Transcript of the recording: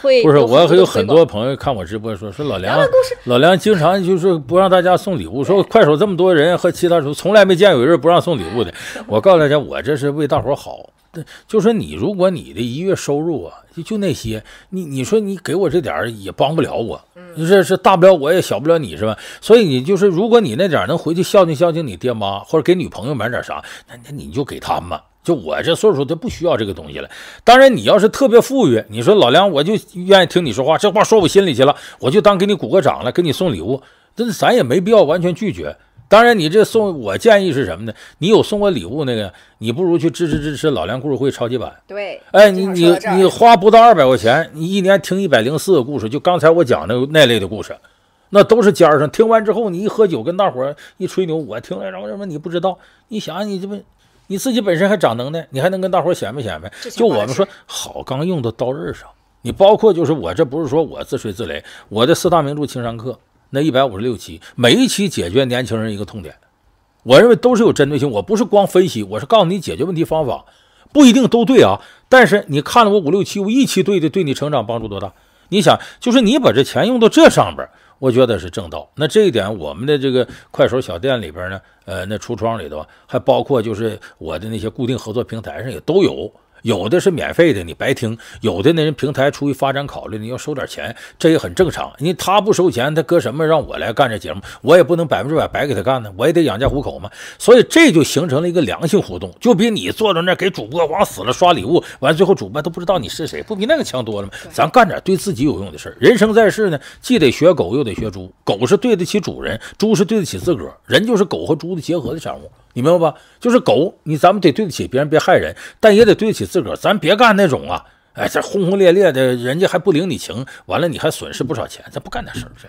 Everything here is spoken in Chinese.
会不是，我还有很多朋友看我直播说说老梁，老梁经常就是不让大家送礼物，说快手这么多人和其他候从来没见有人不让送礼物的。我告诉大家，我这是为大伙好。就说你如果你的一月收入啊就就那些，你你说你给我这点儿也帮不了我，你这是大不了我也小不了你是吧？所以你就是如果你那点儿能回去孝敬孝敬你爹妈，或者给女朋友买点啥，那那你就给他们。就我这岁数，他不需要这个东西了。当然，你要是特别富裕，你说老梁，我就愿意听你说话，这话说我心里去了，我就当给你鼓个掌了，给你送礼物。这咱也没必要完全拒绝。当然，你这送我建议是什么呢？你有送我礼物那个，你不如去支持支持老梁故事会超级版。对，哎，你你你花不到二百块钱，你一年听一百零四个故事，就刚才我讲的那类的故事，那都是尖儿上。听完之后，你一喝酒跟大伙儿一吹牛，我听来着什么你不知道？你想你这不？你自己本身还长能耐，你还能跟大伙显摆显摆。就我们说好，刚用到刀刃上。你包括就是我，这不是说我自吹自擂。我的四大名著《青山客》那一百五十六期，每一期解决年轻人一个痛点，我认为都是有针对性。我不是光分析，我是告诉你解决问题方法，不一定都对啊。但是你看了我五六七，我一期对的，对你成长帮助多大？你想，就是你把这钱用到这上边。我觉得是正道。那这一点，我们的这个快手小店里边呢，呃，那橱窗里头，还包括就是我的那些固定合作平台上也都有。有的是免费的，你白听；有的那人平台出于发展考虑，你要收点钱，这也很正常。因为他不收钱，他搁什么让我来干这节目，我也不能百分之百白给他干呢，我也得养家糊口嘛。所以这就形成了一个良性互动，就比你坐在那给主播往死了刷礼物，完了最后主播都不知道你是谁，不比那个强多了吗？咱干点对自己有用的事儿。人生在世呢，既得学狗，又得学猪。狗是对得起主人，猪是对得起自个儿，人就是狗和猪的结合的产物。你明白吧？就是狗，你咱们得对得起别人，别害人，但也得对得起自个儿。咱别干那种啊！哎，这轰轰烈烈的，人家还不领你情，完了你还损失不少钱。咱不干那事儿，这是。